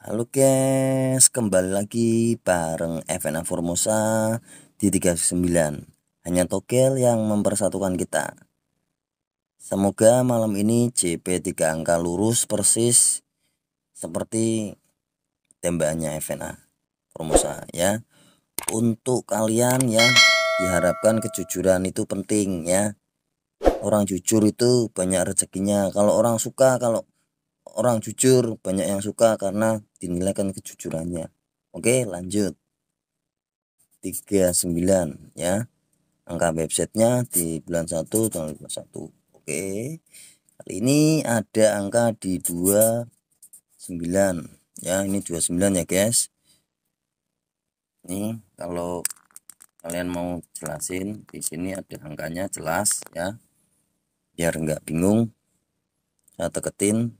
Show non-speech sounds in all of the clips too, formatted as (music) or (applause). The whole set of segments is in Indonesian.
Halo guys, kembali lagi bareng FNA Formosa di 39 Hanya togel yang mempersatukan kita Semoga malam ini CP 3 angka lurus persis Seperti tembakannya FNA Formosa ya Untuk kalian ya Diharapkan kejujuran itu penting ya Orang jujur itu banyak rezekinya Kalau orang suka kalau orang jujur banyak yang suka karena dinilaikan kejujurannya oke lanjut 39 ya angka websitenya di bulan 1 tahun 21 oke kali ini ada angka di 29 ya ini 29 ya guys ini kalau kalian mau jelasin di sini ada angkanya jelas ya biar enggak bingung saya teketin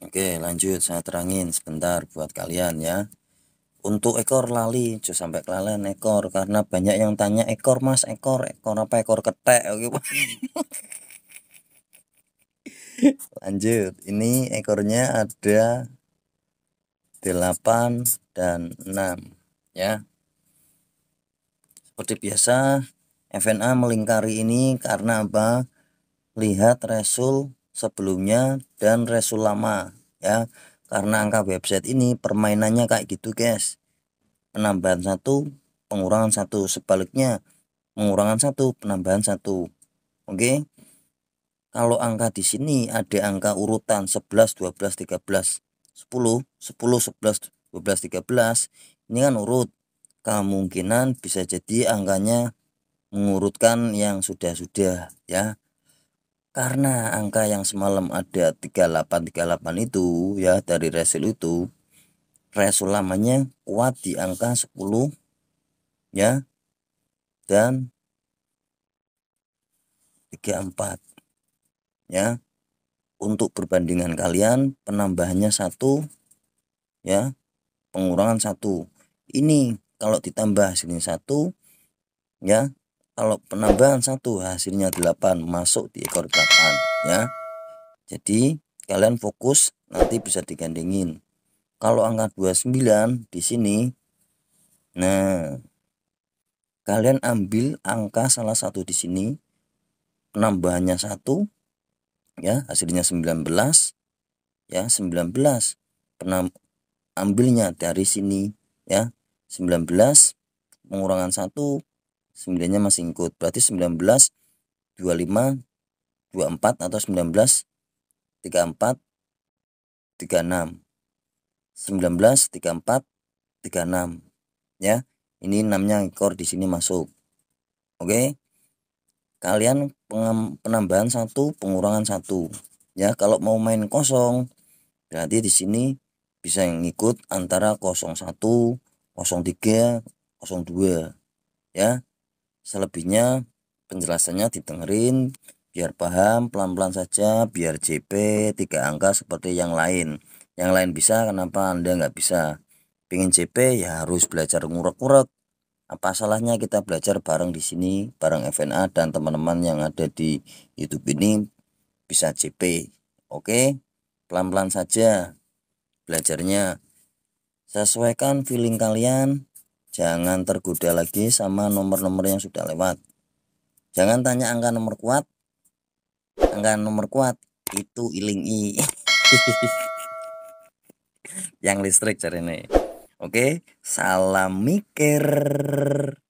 Oke lanjut saya terangin sebentar buat kalian ya Untuk ekor lali Jangan sampai kelalen ekor Karena banyak yang tanya ekor mas ekor Ekor apa ekor ketek Oke Lanjut ini ekornya ada 8 dan 6 ya Seperti biasa FNA melingkari ini karena apa? Lihat resul sebelumnya dan resul lama ya karena angka website ini permainannya kayak gitu guys penambahan satu pengurangan satu sebaliknya pengurangan satu penambahan satu oke okay? kalau angka di sini ada angka urutan 11 12 13 10 10 11 12 13 ini kan urut kemungkinan bisa jadi angkanya mengurutkan yang sudah-sudah ya karena angka yang semalam ada 3838 itu ya dari resul itu resul lamanya kuat di angka 10 ya dan 34 ya untuk perbandingan kalian penambahannya satu ya pengurangan satu ini kalau ditambah sini satu ya kalau penambahan satu hasilnya 8 masuk di ekor 8 ya jadi kalian fokus nanti bisa digandengin kalau angka 29 di sini nah kalian ambil angka salah satu di sini penambahannya satu ya hasilnya 19 ya 19 penam ambilnya dari sini ya 19 pengurangan satu 9-nya masih ikut. Berarti 19 25 24 atau 19 34 36. 19 34 36 ya. Ini namanya ekor di sini masuk. Oke. Kalian penambahan satu, pengurangan satu. Ya, kalau mau main kosong berarti di sini bisa ngikut antara 01, 03, 02 ya Selebihnya penjelasannya didengerin biar paham pelan-pelan saja biar JP tiga angka seperti yang lain yang lain bisa kenapa anda nggak bisa pengen JP ya harus belajar ngurek-ngurek apa salahnya kita belajar bareng di sini bareng FNA dan teman-teman yang ada di YouTube ini bisa CP oke pelan-pelan saja belajarnya sesuaikan feeling kalian Jangan tergoda lagi sama nomor-nomor yang sudah lewat. Jangan tanya angka nomor kuat. Angka nomor kuat itu iling i. (laughs) yang listrik cari ini. Oke, salam mikir.